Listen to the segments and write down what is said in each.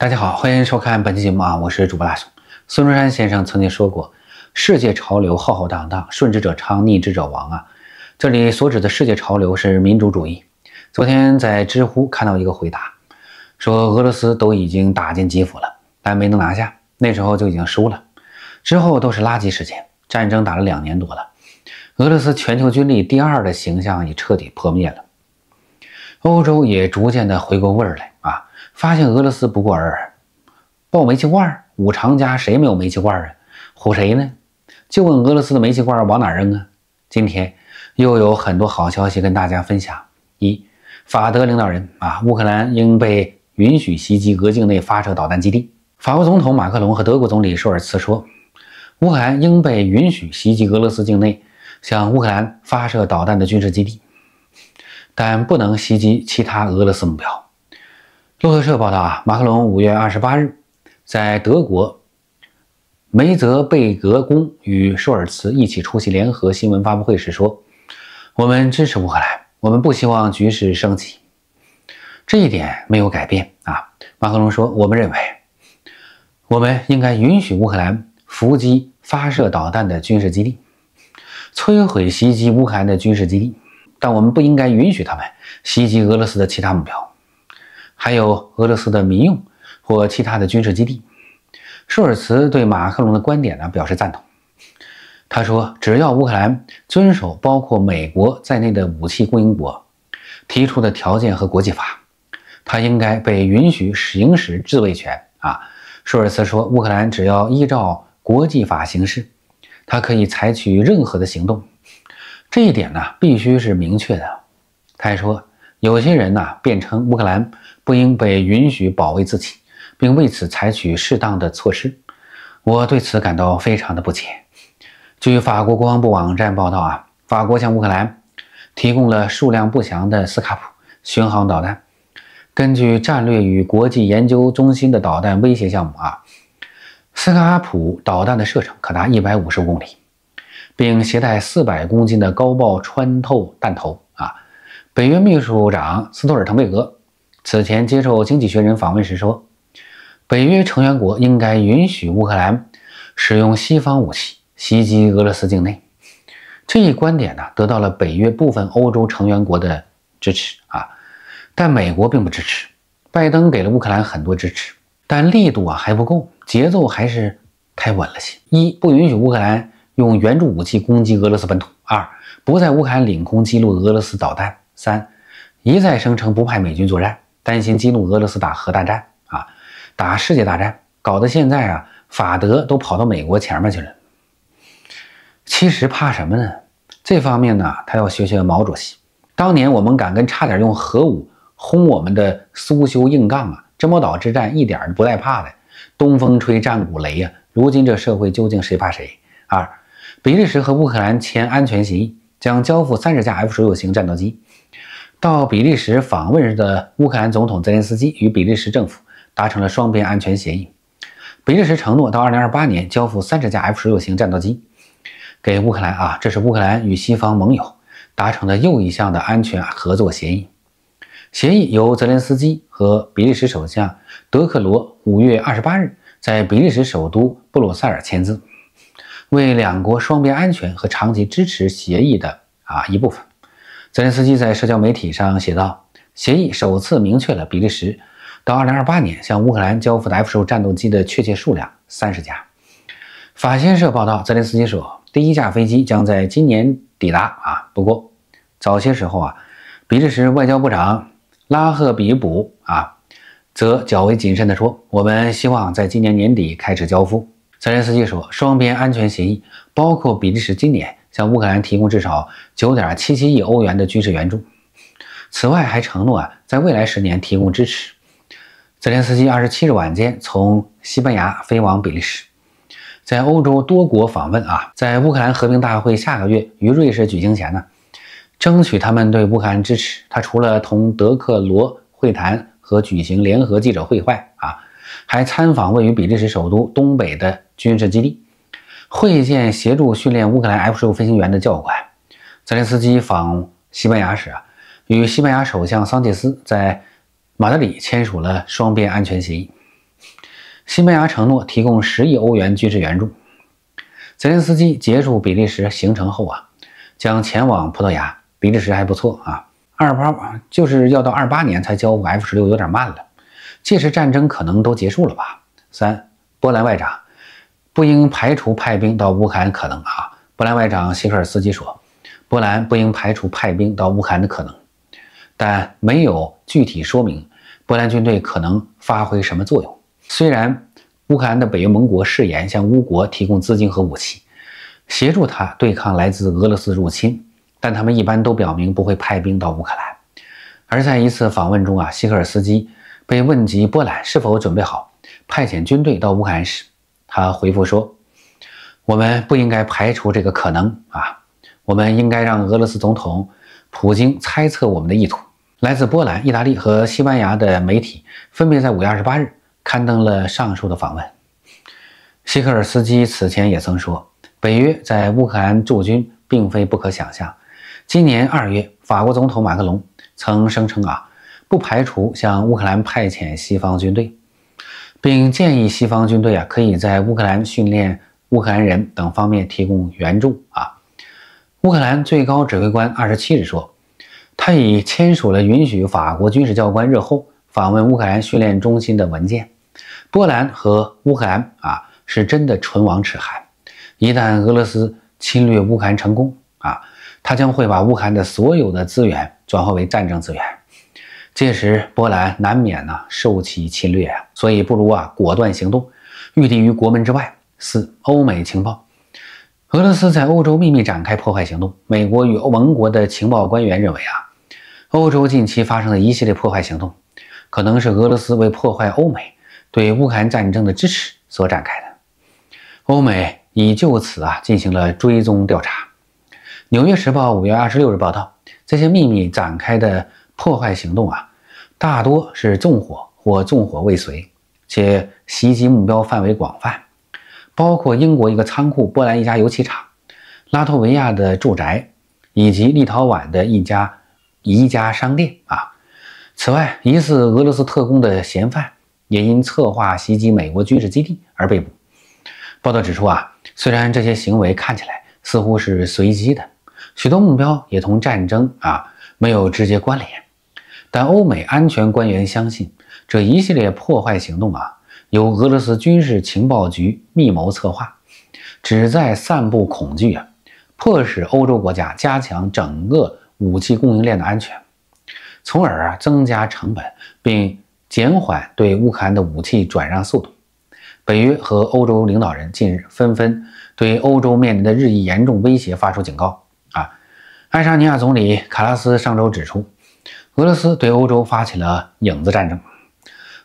大家好，欢迎收看本期节目啊！我是主播大熊。孙中山先生曾经说过：“世界潮流浩浩荡荡，顺之者昌，逆之者亡啊！”这里所指的世界潮流是民主主义。昨天在知乎看到一个回答，说俄罗斯都已经打进基辅了，但没能拿下，那时候就已经输了。之后都是垃圾时间，战争打了两年多了，俄罗斯全球军力第二的形象已彻底破灭了，欧洲也逐渐的回过味儿来啊。发现俄罗斯不过尔，尔，爆煤气罐？五常家谁没有煤气罐啊？唬谁呢？就问俄罗斯的煤气罐往哪扔啊？今天又有很多好消息跟大家分享。一法德领导人啊，乌克兰应被允许袭击俄境内发射导弹基地。法国总统马克龙和德国总理舒尔茨说，乌克兰应被允许袭击俄罗斯境内向乌克兰发射导弹的军事基地，但不能袭击其他俄罗斯目标。路透社报道啊，马克龙五月二十八日在德国梅泽贝格宫与舒尔茨一起出席联合新闻发布会时说：“我们支持乌克兰，我们不希望局势升级，这一点没有改变啊。”马克龙说：“我们认为，我们应该允许乌克兰伏击发射导弹的军事基地，摧毁袭击乌克兰的军事基地，但我们不应该允许他们袭击俄罗斯的其他目标。”还有俄罗斯的民用或其他的军事基地。舒尔茨对马克龙的观点呢表示赞同。他说：“只要乌克兰遵守包括美国在内的武器供应国提出的条件和国际法，他应该被允许行使自卫权。”啊，舒尔茨说：“乌克兰只要依照国际法行事，他可以采取任何的行动。这一点呢必须是明确的。”他还说：“有些人呢辩称乌克兰。”不应被允许保卫自己，并为此采取适当的措施。我对此感到非常的不解。据法国国防部网站报道啊，法国向乌克兰提供了数量不详的斯卡普巡航导弹。根据战略与国际研究中心的导弹威胁项目啊，斯卡普导弹的射程可达一百五十公里，并携带四百公斤的高爆穿透弹头啊。北约秘书长斯托尔滕贝格。此前接受《经济学人》访问时说，北约成员国应该允许乌克兰使用西方武器袭击俄罗斯境内。这一观点呢，得到了北约部分欧洲成员国的支持啊，但美国并不支持。拜登给了乌克兰很多支持，但力度啊还不够，节奏还是太稳了些。一，不允许乌克兰用援助武器攻击俄罗斯本土；二，不在乌克兰领空击落俄罗斯导弹；三，一再声称不派美军作战。担心激怒俄罗斯打核大战啊，打世界大战，搞得现在啊法德都跑到美国前面去了。其实怕什么呢？这方面呢，他要学学毛主席，当年我们敢跟差点用核武轰我们的苏修硬杠啊，珍宝岛之战一点都不带怕的。东风吹，战鼓擂呀！如今这社会究竟谁怕谁？二，比利时和乌克兰签安全协议，将交付三十架 F 十六型战斗机。到比利时访问的乌克兰总统泽连斯基与比利时政府达成了双边安全协议，比利时承诺到2028年交付30架 F-16 型战斗机给乌克兰。啊，这是乌克兰与西方盟友达成的又一项的安全合作协议。协议由泽连斯基和比利时首相德克罗5月28日在比利时首都布鲁塞尔签字，为两国双边安全和长期支持协议的啊一部分。泽连斯基在社交媒体上写道：“协议首次明确了比利时到2028年向乌克兰交付的 F-16 战斗机的确切数量，三十架。”法新社报道，泽连斯基说：“第一架飞机将在今年抵达。”啊，不过早些时候啊，比利时外交部长拉赫比卜啊，则较为谨慎地说：“我们希望在今年年底开始交付。”泽连斯基说：“双边安全协议包括比利时今年。”向乌克兰提供至少九点七七亿欧元的军事援助，此外还承诺啊，在未来十年提供支持。泽连斯基二十七日晚间从西班牙飞往比利时，在欧洲多国访问啊，在乌克兰和平大会下个月于瑞士举行前呢，争取他们对乌克兰支持。他除了同德克罗会谈和举行联合记者会外啊，还参访位于比利时首都东北的军事基地。会见协助训练乌克兰 F 十六飞行员的教官。泽连斯基访西班牙时，与西班牙首相桑切斯在马德里签署了双边安全协议。西班牙承诺提供十亿欧元军事援助。泽连斯基结束比利时行程后，啊，将前往葡萄牙。比利时还不错啊，二八就是要到二八年才交付 F 十六，有点慢了。届时战争可能都结束了吧？三，波兰外长。不应排除派兵到乌克兰可能啊！波兰外长希克尔斯基说：“波兰不应排除派兵到乌克兰的可能，但没有具体说明波兰军队可能发挥什么作用。虽然乌克兰的北约盟国誓言向乌国提供资金和武器，协助他对抗来自俄罗斯入侵，但他们一般都表明不会派兵到乌克兰。而在一次访问中啊，西科尔斯基被问及波兰是否准备好派遣军队到乌克兰时。”他回复说：“我们不应该排除这个可能啊，我们应该让俄罗斯总统普京猜测我们的意图。”来自波兰、意大利和西班牙的媒体分别在五月二十八日刊登了上述的访问。希克尔斯基此前也曾说，北约在乌克兰驻军并非不可想象。今年二月，法国总统马克龙曾声称啊，不排除向乌克兰派遣西方军队。并建议西方军队啊，可以在乌克兰训练乌克兰人等方面提供援助啊。乌克兰最高指挥官二十七日说，他已签署了允许法国军事教官日后访问乌克兰训练中心的文件。波兰和乌克兰啊，是真的唇亡齿寒，一旦俄罗斯侵略乌克兰成功啊，他将会把乌克兰的所有的资源转化为战争资源。届时波兰难免呢受其侵略啊，所以不如啊果断行动，御敌于国门之外。四、欧美情报，俄罗斯在欧洲秘密展开破坏行动。美国与欧盟国的情报官员认为啊，欧洲近期发生的一系列破坏行动，可能是俄罗斯为破坏欧美对乌克兰战争的支持所展开的。欧美已就此啊进行了追踪调查。《纽约时报》五月二十六日报道，这些秘密展开的。破坏行动啊，大多是纵火或纵火未遂，且袭击目标范围广泛，包括英国一个仓库、波兰一家油漆厂、拉脱维亚的住宅以及立陶宛的一家一家商店啊。此外，疑似俄罗斯特工的嫌犯也因策划袭击美国军事基地而被捕。报道指出啊，虽然这些行为看起来似乎是随机的，许多目标也同战争啊没有直接关联。但欧美安全官员相信，这一系列破坏行动啊，由俄罗斯军事情报局密谋策划，旨在散布恐惧啊，迫使欧洲国家加强整个武器供应链的安全，从而啊增加成本，并减缓对乌克兰的武器转让速度。北约和欧洲领导人近日纷纷对欧洲面临的日益严重威胁发出警告啊。爱沙尼亚总理卡拉斯上周指出。俄罗斯对欧洲发起了“影子战争”。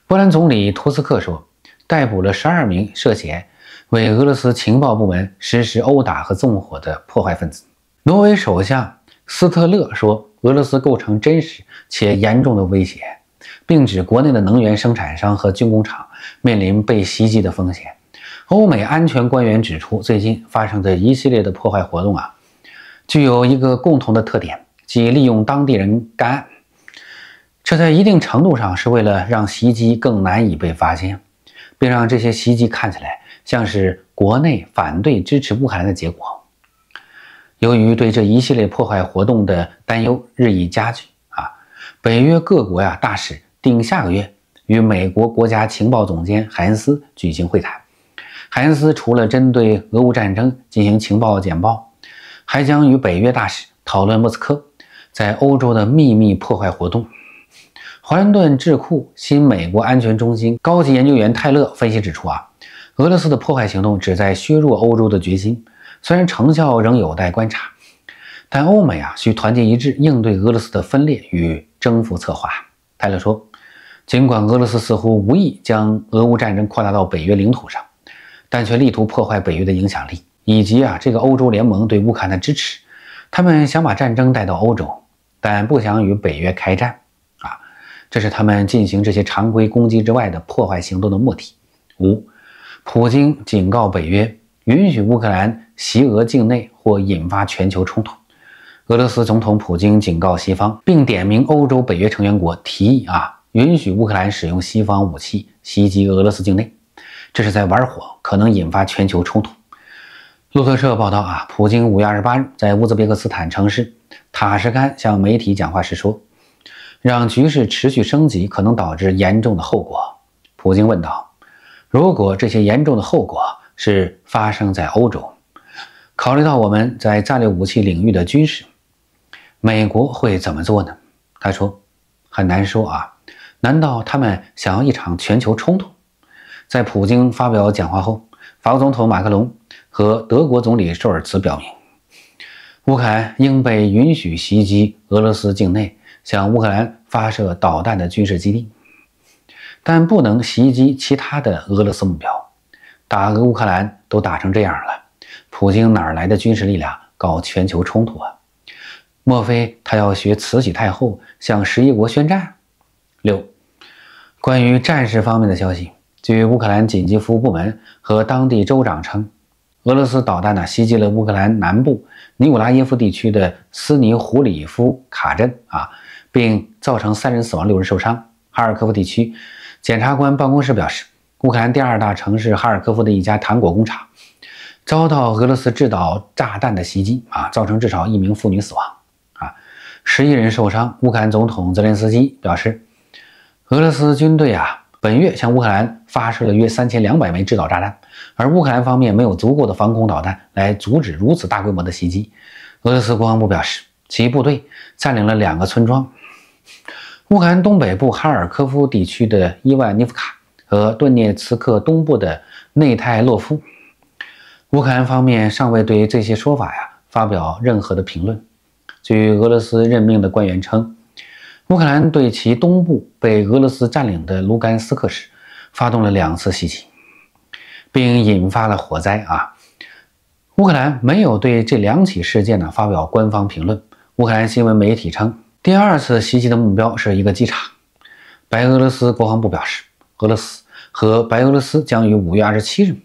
波兰总理托斯克说：“逮捕了十二名涉嫌为俄罗斯情报部门实施殴打和纵火的破坏分子。”挪威首相斯特勒说：“俄罗斯构成真实且严重的威胁，并指国内的能源生产商和军工厂面临被袭击的风险。”欧美安全官员指出，最近发生的一系列的破坏活动啊，具有一个共同的特点，即利用当地人干。这在一定程度上是为了让袭击更难以被发现，并让这些袭击看起来像是国内反对支持乌克兰的结果。由于对这一系列破坏活动的担忧日益加剧，啊，北约各国呀大使定下个月与美国国家情报总监海恩斯举行会谈。海恩斯除了针对俄乌战争进行情报简报，还将与北约大使讨论莫斯科在欧洲的秘密破坏活动。华盛顿智库新美国安全中心高级研究员泰勒分析指出：啊，俄罗斯的破坏行动旨在削弱欧洲的决心，虽然成效仍有待观察，但欧美啊需团结一致应对俄罗斯的分裂与征服策划。泰勒说：“尽管俄罗斯似乎无意将俄乌战争扩大到北约领土上，但却力图破坏北约的影响力以及啊这个欧洲联盟对乌克兰的支持。他们想把战争带到欧洲，但不想与北约开战。”这是他们进行这些常规攻击之外的破坏行动的目的。五，普京警告北约，允许乌克兰袭俄境内或引发全球冲突。俄罗斯总统普京警告西方，并点名欧洲北约成员国，提议啊，允许乌克兰使用西方武器袭击俄罗斯境内，这是在玩火，可能引发全球冲突。路透社报道啊，普京五月二十八日在乌兹别克斯坦城市塔什干向媒体讲话时说。让局势持续升级可能导致严重的后果，普京问道：“如果这些严重的后果是发生在欧洲，考虑到我们在战略武器领域的军事，美国会怎么做呢？”他说：“很难说啊，难道他们想要一场全球冲突？”在普京发表讲话后，法国总统马克龙和德国总理舒尔茨表明，乌克兰应被允许袭击俄罗斯境内。向乌克兰发射导弹的军事基地，但不能袭击其他的俄罗斯目标。打个乌克兰都打成这样了，普京哪来的军事力量搞全球冲突啊？莫非他要学慈禧太后向十一国宣战？六，关于战事方面的消息，据乌克兰紧急服务部门和当地州长称，俄罗斯导弹呢袭击了乌克兰南部尼古拉耶夫地区的斯尼胡里夫卡镇啊。并造成三人死亡、六人受伤。哈尔科夫地区检察官办公室表示，乌克兰第二大城市哈尔科夫的一家糖果工厂遭到俄罗斯制导炸弹的袭击，啊，造成至少一名妇女死亡，啊，十一人受伤。乌克兰总统泽连斯基表示，俄罗斯军队啊本月向乌克兰发射了约三千两百枚制导炸弹，而乌克兰方面没有足够的防空导弹来阻止如此大规模的袭击。俄罗斯国防部表示，其部队占领了两个村庄。乌克兰东北部哈尔科夫地区的伊万尼夫卡和顿涅茨克东部的内泰洛夫，乌克兰方面尚未对这些说法呀发表任何的评论。据俄罗斯任命的官员称，乌克兰对其东部被俄罗斯占领的卢甘斯克市发动了两次袭击，并引发了火灾啊。乌克兰没有对这两起事件呢发表官方评论。乌克兰新闻媒体称。第二次袭击的目标是一个机场。白俄罗斯国防部表示，俄罗斯和白俄罗斯将于五月二十七日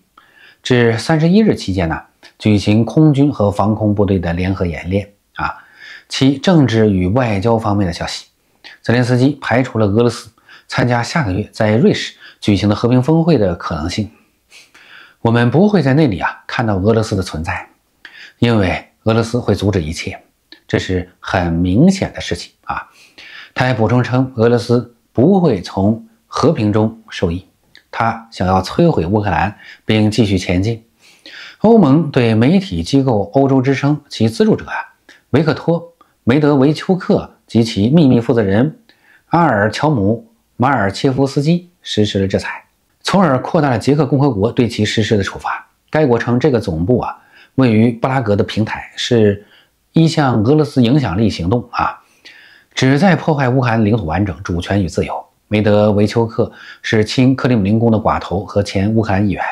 至三十一日期间呢举行空军和防空部队的联合演练。啊，其政治与外交方面的消息，泽连斯基排除了俄罗斯参加下个月在瑞士举行的和平峰会的可能性。我们不会在那里啊看到俄罗斯的存在，因为俄罗斯会阻止一切。这是很明显的事情啊！他还补充称，俄罗斯不会从和平中受益，他想要摧毁乌克兰并继续前进。欧盟对媒体机构“欧洲之声”其资助者啊维克托·梅德维丘克及其秘密负责人阿尔乔姆·马尔切夫斯基实施了制裁，从而扩大了捷克共和国对其实施的处罚。该国称，这个总部啊位于布拉格的平台是。一项俄罗斯影响力行动啊，旨在破坏乌克兰领土完整、主权与自由。梅德维丘克是亲克里姆林宫的寡头和前乌克兰议员，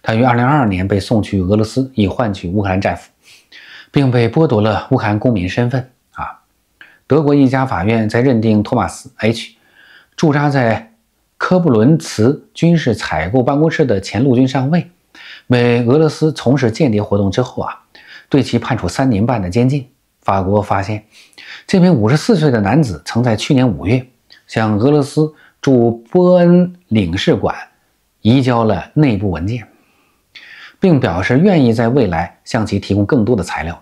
他于2022年被送去俄罗斯以换取乌克兰战俘，并被剥夺了乌克兰公民身份啊。德国一家法院在认定托马斯 ·H 驻扎在科布伦茨军事采购办公室的前陆军上尉为俄罗斯从事间谍活动之后啊。对其判处三年半的监禁。法国发现，这名五十四岁的男子曾在去年五月向俄罗斯驻波恩领事馆移交了内部文件，并表示愿意在未来向其提供更多的材料。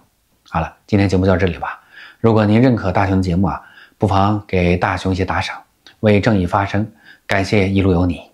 好了，今天节目到这里吧。如果您认可大熊的节目啊，不妨给大熊一些打赏，为正义发声。感谢一路有你。